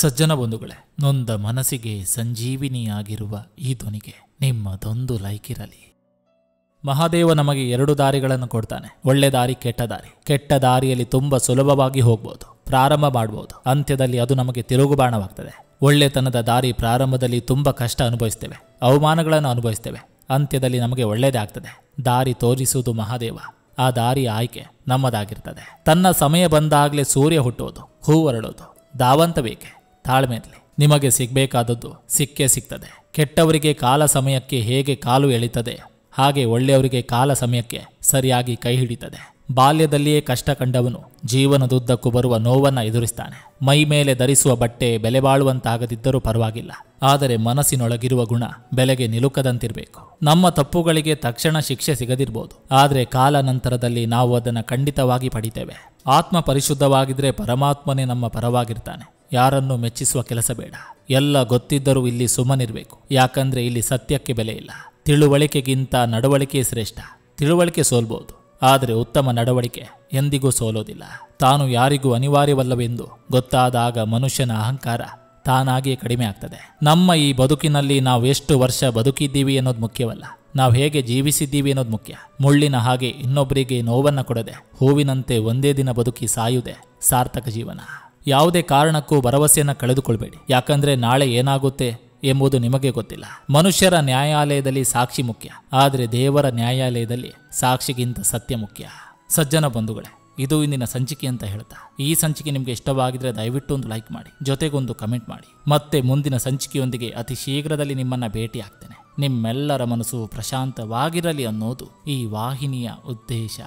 ಸಜ್ಜನ ಬಂಧುಗಳೇ ನೊಂದ ಮನಸ್ಸಿಗೆ ಸಂಜೀವಿನಿಯಾಗಿರುವ ಈ ಧ್ವನಿಗೆ ನಿಮ್ಮದೊಂದು ಲೈಕ್ ಇರಲಿ ಮಹಾದೇವ ನಮಗೆ ಎರಡು ದಾರಿಗಳನ್ನು ಕೊಡ್ತಾನೆ ಒಳ್ಳೆ ದಾರಿ ಕೆಟ್ಟ ದಾರಿ ಕೆಟ್ಟ ದಾರಿಯಲ್ಲಿ ತುಂಬ ಸುಲಭವಾಗಿ ಹೋಗ್ಬೋದು ಪ್ರಾರಂಭ ಮಾಡ್ಬೋದು ಅಂತ್ಯದಲ್ಲಿ ಅದು ನಮಗೆ ತಿರುಗು ಬಾಣವಾಗ್ತದೆ ಒಳ್ಳೆತನದ ದಾರಿ ಪ್ರಾರಂಭದಲ್ಲಿ ತುಂಬ ಕಷ್ಟ ಅನುಭವಿಸ್ತೇವೆ ಅವಮಾನಗಳನ್ನು ಅನುಭವಿಸ್ತೇವೆ ಅಂತ್ಯದಲ್ಲಿ ನಮಗೆ ಒಳ್ಳೆಯದೇ ಆಗ್ತದೆ ದಾರಿ ತೋರಿಸುವುದು ಮಹಾದೇವ ಆ ದಾರಿ ಆಯ್ಕೆ ನಮ್ಮದಾಗಿರ್ತದೆ ತನ್ನ ಸಮಯ ಬಂದಾಗಲೇ ಸೂರ್ಯ ಹುಟ್ಟುವುದು ಹೂವರಳೋದು ದಾವಂತ ಬೇಕೆ ಇರಲಿ ನಿಮಗೆ ಸಿಗಬೇಕಾದದ್ದು ಸಿಕ್ಕೇ ಸಿಗ್ತದೆ ಕೆಟ್ಟವರಿಗೆ ಕಾಲ ಸಮಯಕ್ಕೆ ಹೇಗೆ ಕಾಲು ಎಳಿತದೆ ಹಾಗೆ ಒಳ್ಳೆಯವರಿಗೆ ಕಾಲ ಸಮಯಕ್ಕೆ ಸರಿಯಾಗಿ ಕೈ ಹಿಡಿತದೆ ಬಾಲ್ಯದಲ್ಲಿಯೇ ಕಷ್ಟ ಕಂಡವನು ಜೀವನದುದ್ದಕ್ಕೂ ಬರುವ ನೋವನ್ನು ಎದುರಿಸ್ತಾನೆ ಮೈ ಮೇಲೆ ಧರಿಸುವ ಬಟ್ಟೆ ಬೆಲೆ ಬಾಳುವಂತಾಗದಿದ್ದರೂ ಪರವಾಗಿಲ್ಲ ಆದರೆ ಮನಸ್ಸಿನೊಳಗಿರುವ ಗುಣ ಬೆಲೆಗೆ ನಿಲುಕದಂತಿರಬೇಕು ನಮ್ಮ ತಪ್ಪುಗಳಿಗೆ ತಕ್ಷಣ ಶಿಕ್ಷೆ ಸಿಗದಿರಬಹುದು ಆದರೆ ಕಾಲ ನಂತರದಲ್ಲಿ ನಾವು ಅದನ್ನು ಖಂಡಿತವಾಗಿ ಪಡಿತೇವೆ ಆತ್ಮ ಪರಿಶುದ್ಧವಾಗಿದ್ರೆ ಪರಮಾತ್ಮನೇ ನಮ್ಮ ಪರವಾಗಿರ್ತಾನೆ ಯಾರನ್ನು ಮೆಚ್ಚಿಸುವ ಕೆಲಸ ಬೇಡ ಎಲ್ಲ ಗೊತ್ತಿದ್ದರೂ ಇಲ್ಲಿ ಸುಮ್ಮನಿರಬೇಕು ಯಾಕಂದ್ರೆ ಇಲ್ಲಿ ಸತ್ಯಕ್ಕೆ ಬೆಲೆ ಇಲ್ಲ ತಿಳುವಳಿಕೆಗಿಂತ ನಡವಳಿಕೆ ಶ್ರೇಷ್ಠ ತಿಳುವಳಿಕೆ ಸೋಲ್ಬೋದು ಆದರೆ ಉತ್ತಮ ನಡವಳಿಕೆ ಎಂದಿಗೂ ಸೋಲೋದಿಲ್ಲ ತಾನು ಯಾರಿಗೂ ಅನಿವಾರ್ಯವಲ್ಲವೆಂದು ಗೊತ್ತಾದಾಗ ಮನುಷ್ಯನ ಅಹಂಕಾರ ತಾನಾಗಿಯೇ ಕಡಿಮೆ ಆಗ್ತದೆ ನಮ್ಮ ಈ ಬದುಕಿನಲ್ಲಿ ನಾವು ಎಷ್ಟು ವರ್ಷ ಬದುಕಿದ್ದೀವಿ ಅನ್ನೋದು ಮುಖ್ಯವಲ್ಲ ನಾವು ಹೇಗೆ ಜೀವಿಸಿದ್ದೀವಿ ಅನ್ನೋದು ಮುಖ್ಯ ಮುಳ್ಳಿನ ಹಾಗೆ ಇನ್ನೊಬ್ಬರಿಗೆ ನೋವನ್ನು ಕೊಡದೆ ಹೂವಿನಂತೆ ಒಂದೇ ದಿನ ಬದುಕಿ ಸಾಯುವುದೇ ಸಾರ್ಥಕ ಜೀವನ ಯಾವುದೇ ಕಾರಣಕ್ಕೂ ಭರವಸೆಯನ್ನು ಕಳೆದುಕೊಳ್ಬೇಡಿ ಯಾಕಂದ್ರೆ ನಾಳೆ ಏನಾಗುತ್ತೆ ಎಂಬುದು ನಿಮಗೆ ಗೊತ್ತಿಲ್ಲ ಮನುಷ್ಯರ ನ್ಯಾಯಾಲಯದಲ್ಲಿ ಸಾಕ್ಷಿ ಮುಖ್ಯ ಆದರೆ ದೇವರ ನ್ಯಾಯಾಲಯದಲ್ಲಿ ಸಾಕ್ಷಿಗಿಂತ ಸತ್ಯ ಮುಖ್ಯ ಸಜ್ಜನ ಬಂಧುಗಳೇ ಇದು ಇಂದಿನ ಸಂಚಿಕೆ ಅಂತ ಹೇಳ್ತಾ ಈ ಸಂಚಿಕೆ ನಿಮಗೆ ಇಷ್ಟವಾಗಿದ್ರೆ ದಯವಿಟ್ಟು ಒಂದು ಲೈಕ್ ಮಾಡಿ ಜೊತೆಗೊಂದು ಕಮೆಂಟ್ ಮಾಡಿ ಮತ್ತೆ ಮುಂದಿನ ಸಂಚಿಕೆಯೊಂದಿಗೆ ಅತಿ ಶೀಘ್ರದಲ್ಲಿ ನಿಮ್ಮನ್ನು ಭೇಟಿ ಆಗ್ತೇನೆ ನಿಮ್ಮೆಲ್ಲರ ಮನಸ್ಸು ಪ್ರಶಾಂತವಾಗಿರಲಿ ಅನ್ನೋದು ಈ ವಾಹಿನಿಯ ಉದ್ದೇಶ